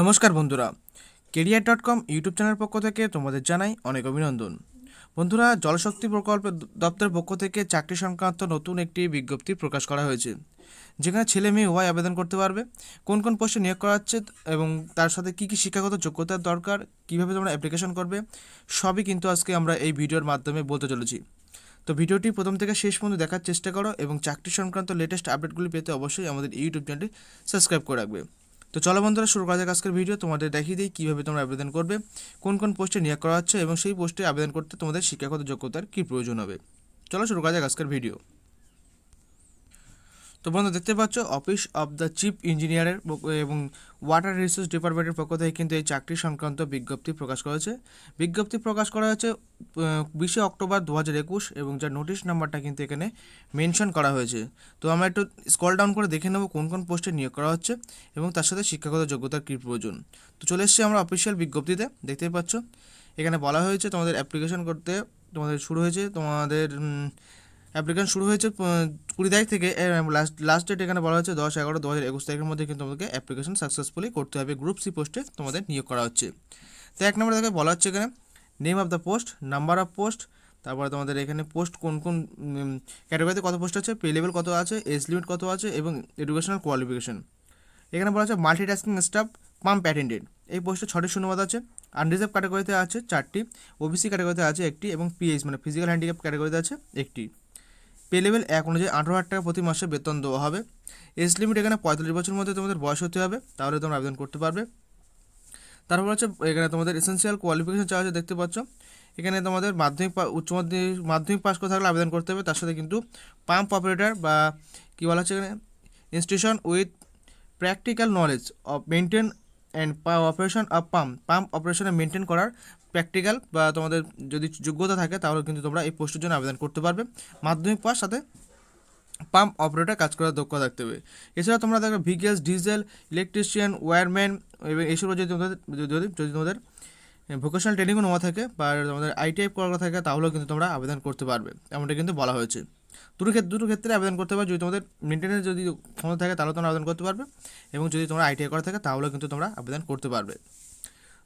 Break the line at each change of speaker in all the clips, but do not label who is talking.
নমস্কার বন্ধুরা career dot com YouTube channel পক্ষ থেকে তোমাদের জানাই অনেক অভিনন্দন বন্ধুরা জলশক্তি প্রকল্প দপ্তরের পক্ষ থেকে চাকরি সংক্রান্ত নতুন একটি বিজ্ঞপ্তি প্রকাশ করা হয়েছে যেখানে ছেলে মেয়ে উভয় আবেদন করতে পারবে কোন কোন পোস্টে নিয়োগ করা হচ্ছে এবং তার সাথে কী কী শিক্ষাগত যোগ্যতার দরকার কীভাবে তোমরা অ্যাপ্লিকেশন করবে সবই কিন্তু আজকে আমরা এই ভিডিওর মাধ্যমে বলতে চলেছি তো ভিডিওটি প্রথম থেকে শেষ পর্যন্ত দেখার চেষ্টা করো এবং চাকরি সংক্রান্ত লেটেস্ট আপডেটগুলি পেতে অবশ্যই আমাদের ইউটিউব চ্যানেলটি সাবস্ক্রাইব করে রাখবে তো চলো বন্ধুরা শুরু করা যাক আজকের ভিডিও তোমাদের দেখিয়ে দিই কীভাবে তোমরা আবেদন করবে কোন কোন পোস্টে নিয়োগ করা হচ্ছে এবং সেই পোস্টে আবেদন করতে তোমাদের শিক্ষাগত যোগ্যতার কী প্রয়োজন হবে চলো শুরু করা যাক আজকের ভিডিও তো বন্ধুরা দেখতে পাচ্ছ অফিস অব দ্য চিফ ইঞ্জিনিয়ারের এবং ওয়াটার রিসোর্স ডিপার্টমেন্টের পক্ষ থেকে কিন্তু এই চাকরি সংক্রান্ত বিজ্ঞপ্তি প্রকাশ করেছে বিজ্ঞপ্তি প্রকাশ করা হয়েছে বিশে অক্টোবর দু হাজার একুশ এবং যার নোটিশ নাম্বারটা কিন্তু এখানে মেনশন করা হয়েছে তো আমরা একটু স্কল ডাউন করে দেখে নেব কোন কোন পোস্টে নিয়োগ করা হচ্ছে এবং তার সাথে শিক্ষাগত যোগ্যতার কী প্রয়োজন তো চলে এসছি আমরা অফিসিয়াল বিজ্ঞপ্তিতে দেখতে পাচ্ছ এখানে বলা হয়েছে তোমাদের অ্যাপ্লিকেশন করতে তোমাদের শুরু হয়েছে তোমাদের অ্যাপ্লিকেশন শুরু হয়েছে কুড়ি তারিখ থেকে লাস্ট লাস্ট ডেট এখানে বলা হচ্ছে দশ এগারো দু হাজার একুশ তারিখের মধ্যে কিন্তু তোমাদেরকে অ্যাপ্লিকেশন সাকসেসফুলি করতে হবে গ্রুপ সি পোস্টে তোমাদের নিয়োগ করা হচ্ছে তো এক নম্বরে দেখে বলা হচ্ছে এখানে name of the post number of post তারপরে তোমাদের এখানে পোস্ট কোন কোন ক্যাটাগরিতে কত পোস্ট আছে পে লেভেল কত আছে এজ লিমিট কত আছে এবং এডুকেশনাল কোয়ালিফিকেশন এখানে বলা হচ্ছে multi tasking staff pump attendant এই পোস্টে ছটি শূন্যবাদ আছে আনরিজার্ভ ক্যাটাগরিতে আছে চারটি ওবিসি ক্যাটাগরিতে আছে একটি এবং পিএইচ মানে ফিজিক্যাল হ্যান্ডিক্যাপ ক্যাটাগরিতে আছে একটি পে লেভেল এক অনুযায়ী আঠারো হাজার টাকা প্রতি মাসে বেতন দেওয়া হবে এজ লিমিট এখানে পঁয়তাল্লিশ বছর মধ্যে তোমাদের বয়স হতে হবে তাহলে তোমরা আবেদন করতে পারবে তারপর হচ্ছে এখানে তোমাদের এসেন্সিয়াল কোয়ালিফিকেশন চাওয়া হচ্ছে দেখতে পাচ্ছ এখানে তোমাদের মাধ্যমিক উচ্চ মাধ্যমিক মাধ্যমিক পাস করে থাকলে আবেদন করতে হবে তার সাথে কিন্তু পাম্প অপারেটর বা কী বলা হচ্ছে এখানে institution with practical knowledge of maintain and operation of pump pump অপারেশনে মেনটেন করার প্র্যাকটিক্যাল বা তোমাদের যদি যোগ্যতা থাকে তাহলে কিন্তু তোমরা এই পোস্টের জন্য আবেদন করতে পারবে মাধ্যমিক পাওয়ার সাথে পাম্প অপারেটর কাজ করার দক্ষতা থাকতে হবে এছাড়া তোমরা দেখো ভিকেস ডিজেল ইলেকট্রিশিয়ান ওয়ারম্যান এবং এইসব যদি তোমাদের যদি যদি তোমাদের ভোকেশনাল ট্রেনিংও নেওয়া থাকে বা তোমাদের আইটিআই করা থাকে তাহলেও কিন্তু তোমরা আবেদন করতে পারবে এমনটা কিন্তু বলা হয়েছে দুটো ক্ষেত্রে দুটো ক্ষেত্রে আবেদন করতে পারবে যদি তোমাদের মেনটেনেন্স যদি ক্ষমতা থাকে তাহলে তোমরা আবেদন করতে পারবে এবং যদি তোমরা আইটিআই করা থাকে তাহলেও কিন্তু তোমরা আবেদন করতে পারবে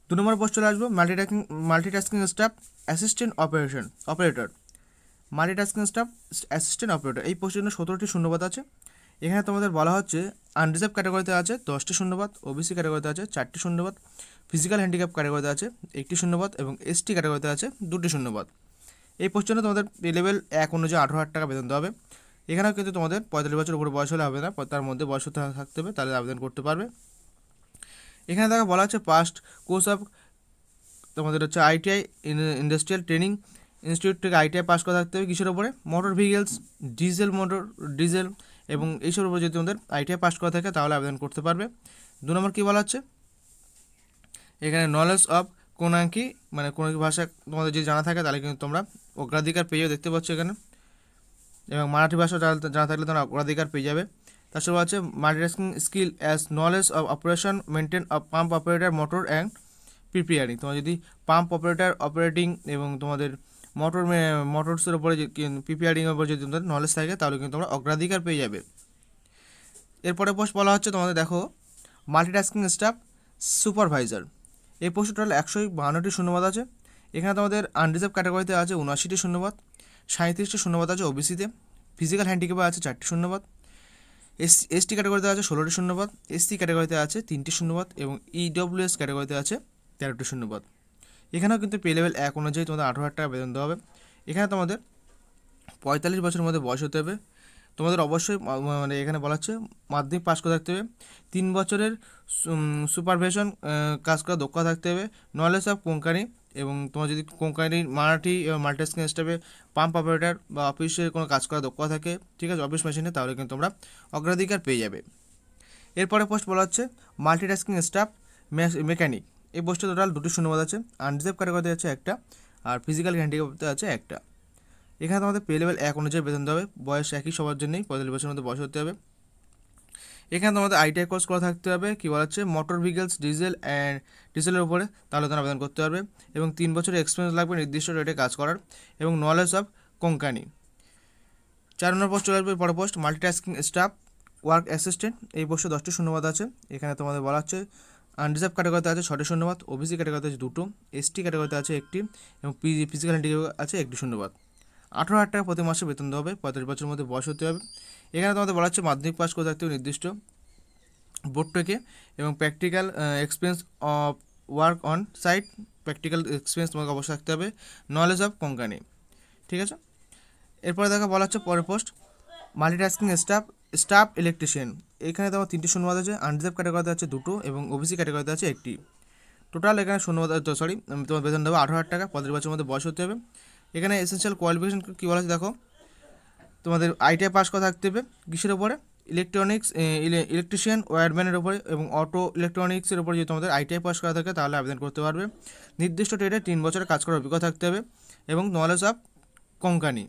দু নম্বর পোস্ট চলে আসবো multitasking multitasking staff assistant operation operator multitasking staff assistant operator এই পোস্টের জন্য সতেরোটি শূন্যবাদ আছে এখানে তোমাদের বলা হচ্ছে আনরিজার্ভ ক্যাটাগরিতে আছে দশটি শূন্যপদ ওবিসি ক্যাটাগরিতে আছে চারটি শূন্যবাদ ফিজিক্যাল হ্যান্ডিক্যাপ ক্যাটাগরিতে আছে একটি শূন্যবাদ এবং এসটি ক্যাটাগরিতে আছে দুটি শূন্যবাদ এই পোস্টের তোমাদের লেভেল এক অনুযায়ী আঠারো হাজার টাকা বেতন দেওয়া হবে এখানেও কিন্তু তোমাদের পঁয়তাল্লিশ বছর উপরে বয়স হলে হবে না তার মধ্যে বয়স থাকতে হবে তাহলে আবেদন করতে পারবে এখানে দেখা বলা হচ্ছে পাস্ট কোর্স অফ তোমাদের হচ্ছে আইটিআই ইন্ডাস্ট্রিয়াল ট্রেনিং ইনস্টিটিউট থেকে আইটিআই পাস করা থাকতে হবে কিসের ওপরে motor vehicles diesel motor diesel এবং এইসব উপরে যদি তোমাদের আইটিআই পাস করা থাকে তাহলে আবেদন করতে পারবে দু নম্বর কী বলা হচ্ছে এখানে নলেজ অফ কোনাঙ্কি মানে কোনো ভাষা তোমাদের যদি জানা থাকে তাহলে কিন্তু তোমরা অগ্রাধিকার পেয়ে দেখতে পাচ্ছ এখানে এবং মারাঠি ভাষা জানা থাকলে তোমরা অগ্রাধিকার পেয়ে যাবে তাছাড়া আছে multitasking skill as knowledge of operation maintain of pump operator motor and preparing তোমার যদি পাম্প অপারেটার অপারেটিং এবং তোমাদের মোটর মোটরসের উপরে প্রিপেয়ারিংয়ের উপরে যদি তোমাদের নলেজ থাকে তাহলে কিন্তু তোমরা অগ্রাধিকার পেয়ে যাবে এরপরে পোস্ট বলা হচ্ছে তোমাদের দেখো মাল্টিটাস্কিং স্টাফ সুপারভাইজার এই পোস্টে টোটাল একশো বাহান্নটি শূন্যবাদ আছে এখানে তোমাদের আনরিজার্ভ ক্যাটাগরিতে আছে উনআশিটি শূন্যবাদ সাঁত্রিশটি শূন্যবাদ আছে ওবিসিতে ফিজিক্যাল হ্যান্ডিক্যাপে আছে চারটি শূন্যবাদ এস এসটি ক্যাটাগরিতে আছে ষোলোটি শূন্যবাদ এসসি ক্যাটাগরিতে আছে তিনটি শূন্যবাদ এবং ইডব্লিউএস e ক্যাটাগরিতে আছে তেরোটি শূন্যবাদ এখানেও কিন্তু পে লেভেল এক অনুযায়ী তোমাদের আঠারো হাজার টাকা বেতন দেওয়া হবে এখানে তোমাদের পঁয়তাল্লিশ বছরের মধ্যে বয়স হতে হবে তোমাদের অবশ্যই মানে এখানে বলা হচ্ছে মাধ্যমিক পাশ করে থাকতে হবে তিন বছরের সুপারভেশন কাজ করা দক্ষতা থাকতে হবে নলেজ অফ কোম্পানি এবং তোমার যদি কোম্পানির মারাঠি মাল্টিস্কিং স্টাফে পাম্প অপারেটার বা অফিসে কোনো কাজ করা দক্ষতা থাকে ঠিক আছে অফিস মেশিনে তাহলে কিন্তু তোমরা অগ্রাধিকার পেয়ে যাবে এরপরে পোস্ট বলা হচ্ছে মাল্টিটাস্কিং স্টাফ মেকানিক এই পোস্টে টোটাল দুটি শূন্যবাদ আছে আনরিজার্ভ ক্যাটাগরিতে আছে একটা আর ফিজিক্যাল হ্যান্ডিক্যাপতে আছে একটা এখানে তোমাদের পে লেভেল এক অনুযায়ী বেতন দেবে বয়স একই সবার জন্যই পঁয়তাল্লিশ বছরের মধ্যে বয়স হতে হবে এখানে তোমাদের আইটিআই কোর্স করা থাকতে হবে কী বলা হচ্ছে মোটর ভেহিকলস ডিজেল অ্যান্ড ডিজেলের উপরে তাহলে তোমরা আবেদন করতে পারবে এবং তিন বছরের এক্সপিরিয়েন্স লাগবে নির্দিষ্ট রেটে কাজ করার এবং নলেজ অফ কোম্পানি চার নম্বর পোস্ট চলে আসবে post multitasking staff work assistant এই পোস্টে দশটি শূন্যবাদ আছে এখানে তোমাদের বলা হচ্ছে আনরিজার্ভ ক্যাটাগরিতে আছে ছটি শূন্যবাদ ওবিসি ক্যাটাগরিতে আছে দুটো এসটি ক্যাটাগরিতে আছে একটি এবং পিজি ফিজিক্যাল হ্যান্ডিক্যাপ আছে একটি শূন্যবাদ আঠারো হাজার টাকা প্রতি মাসে বেতন দেওয়া হবে পঁয়তাল্লিশ বছরের মধ্যে বয়স হতে হবে এখানে তোমাদের বলা হচ্ছে মাধ্যমিক পাস করে থাকতে হবে নির্দিষ্ট বোর্ড এবং practical experience of work on site practical experience তোমাকে অবশ্যই থাকতে হবে নলেজ অফ কোম্পানি ঠিক আছে এরপরে দেখা বলা হচ্ছে পরের post multitasking staff staff electrician এখানে তোমার তিনটি শূন্যবাদ আছে আনরিজার্ভ ক্যাটাগরিতে আছে দুটো এবং ওবিসি ক্যাটাগরিতে আছে একটি টোটাল এখানে শূন্যবাদ সরি তোমার বেতন দেবো আঠারো হাজার টাকা পঁয়ত্রিশ বছরের মধ্যে বয়স হতে হবে এখানে এসেন্সিয়াল কোয়ালিফিকেশন কী বলা আছে দেখো তোমাদের আইটিআই পাস করা থাকতে হবে কিসের ওপরে ইলেকট্রনিক্স ইলেকট্রিশিয়ান ওয়ার্ডম্যানের ওপরে এবং অটো ইলেকট্রনিক্সের ওপরে যদি তোমাদের আইটিআই পাস করা থাকে তাহলে আবেদন করতে পারবে নির্দিষ্ট ট্রেডে তিন বছর কাজ করার অভিজ্ঞতা থাকতে হবে এবং নলেজ অফ কোম্পানি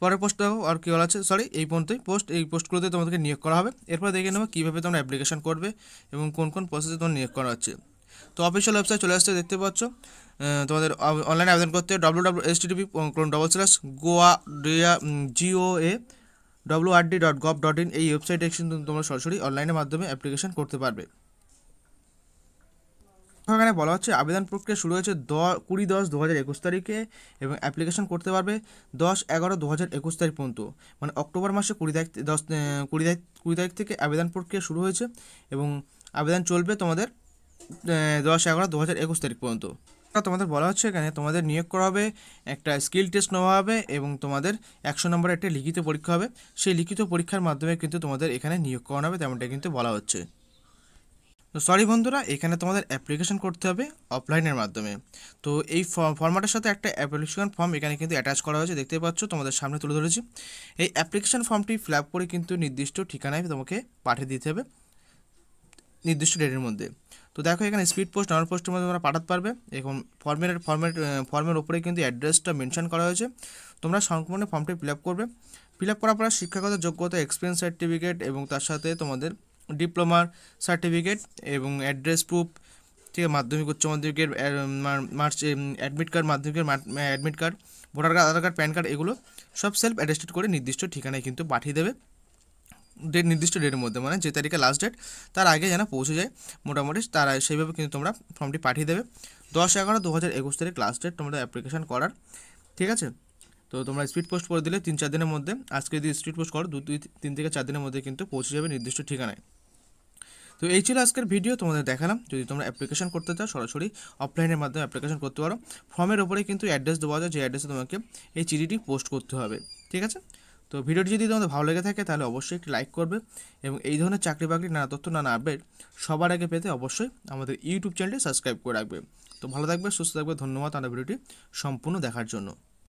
পরের পোস্ট দেখো আর কী বলা আছে সরি এই পর্যন্তই পোস্ট এই পোস্টগুলোতে তোমাদেরকে নিয়োগ করা হবে এরপর দেখে নেবো কীভাবে তোমরা অ্যাপ্লিকেশন করবে এবং কোন কোন প্রসেসে তোমার নিয়োগ করা হচ্ছে তো অফিসিয়াল ওয়েবসাইট চলে আসতে দেখতে পাচ্ছ তোমাদের অনলাইনে আবেদন করতে W W S TP double slash গোয়া ডিয়া A W R D dot gov dot in এই ওয়েবসাইটে কিন্তু তোমরা সরাসরি অনলাইনের মাধ্যমে অ্যাপ্লিকেশন করতে পারবে এখানে বলা হচ্ছে আবেদন প্রক্রিয়া শুরু হয়েছে দ কুড়ি দশ দু হাজার একুশ তারিখে এবং অ্যাপ্লিকেশন করতে পারবে দশ এগারো দু হাজার একুশ তারিখ পর্যন্ত মানে অক্টোবর মাসে কুড়ি তারিখ দশ কুড়ি তারিখ কুড়ি তারিখ থেকে আবেদন প্রক্রিয়া শুরু হয়েছে এবং আবেদন চলবে তোমাদের দশ এগারো দু হাজার একুশ তারিখ পর্যন্ত তোমাদের বলা হচ্ছে এখানে তোমাদের নিয়োগ করা হবে একটা স্কিল টেস্ট নেওয়া হবে এবং তোমাদের একশো নম্বরের একটা লিখিত পরীক্ষা হবে সেই লিখিত পরীক্ষার মাধ্যমে কিন্তু তোমাদের এখানে নিয়োগ করানো হবে তেমনটা কিন্তু বলা হচ্ছে তো সরি বন্ধুরা এখানে তোমাদের অ্যাপ্লিকেশন করতে হবে অফলাইনের মাধ্যমে তো এই ফর্মাটের সাথে একটা অ্যাপ্লিকেশান ফর্ম এখানে কিন্তু অ্যাটাচ করা হয়েছে দেখতে পাচ্ছ তোমাদের সামনে তুলে ধরেছি এই অ্যাপ্লিকেশান ফর্মটি ফিল করে কিন্তু নির্দিষ্ট ঠিকানায় তোমাকে পাঠিয়ে দিতে হবে নির্দিষ্ট ডেটের মধ্যে তো দেখো এখানে স্পিড পোস্ট নর্মাল পোস্টের মধ্যে তোমরা পাঠাতে পারবে এখন ফর্মের ফর্মের ফর্মের ওপরে কিন্তু অ্যাড্রেসটা মেনশন করা হয়েছে তোমরা সম্পূর্ণ ফর্মটি ফিল করবে ফিল করার পর শিক্ষাগত যোগ্যতা এক্সপিরিয়েন্স সার্টিফিকেট এবং তার সাথে তোমাদের ডিপ্লোমার সার্টিফিকেট এবং অ্যাড্রেস প্রুফ ঠিক আছে মাধ্যমিক উচ্চ মাধ্যমিকের মার্চ অ্যাডমিট কার্ড মাধ্যমিকের admit card voter card Aadhaar card PAN card এগুলো সব সেলফ অ্যাটেস্টেড করে নির্দিষ্ট ঠিকানায় কিন্তু পাঠিয়ে দেবে ডেট নির্দিষ্ট ডেটের মধ্যে মানে যে তারিখে লাস্ট ডেট তার আগে যেন পৌঁছে যায় মোটামুটি তার সেইভাবে কিন্তু তোমরা ফর্মটি পাঠিয়ে দেবে দশ এগারো দু হাজার একুশ তারিখ লাস্ট ডেট তোমরা অ্যাপ্লিকেশান করার ঠিক আছে তো তোমরা স্পিড পোস্ট করে দিলে তিন চার দিনের মধ্যে আজকে যদি স্পিড পোস্ট করো দু দুই তিন থেকে চার দিনের মধ্যে কিন্তু পৌঁছে যাবে নির্দিষ্ট ঠিকানায় তো এই ছিল আজকের ভিডিও তোমাদের দেখালাম যদি তোমরা অ্যাপ্লিকেশন করতে চাও সরাসরি অফলাইনের মাধ্যমে অ্যাপ্লিকেশন করতে পারো ফর্মের ওপরে কিন্তু অ্যাড্রেস দেওয়া যায় যে অ্যাড্রেসে তোমাকে এই চিঠিটি পোস্ট করতে হবে ঠিক আছে তো ভিডিওটি যদি তোমাদের ভালো লেগে থাকে তাহলে অবশ্যই একটি লাইক করবে এবং এই ধরনের চাকরি বাকরি নানা তথ্য নানা আপডেট সবার আগে পেতে অবশ্যই আমাদের ইউটিউব চ্যানেলটি সাবস্ক্রাইব করে রাখবে তো ভালো থাকবে সুস্থ থাকবে ধন্যবাদ আমাদের ভিডিওটি সম্পূর্ণ দেখার জন্য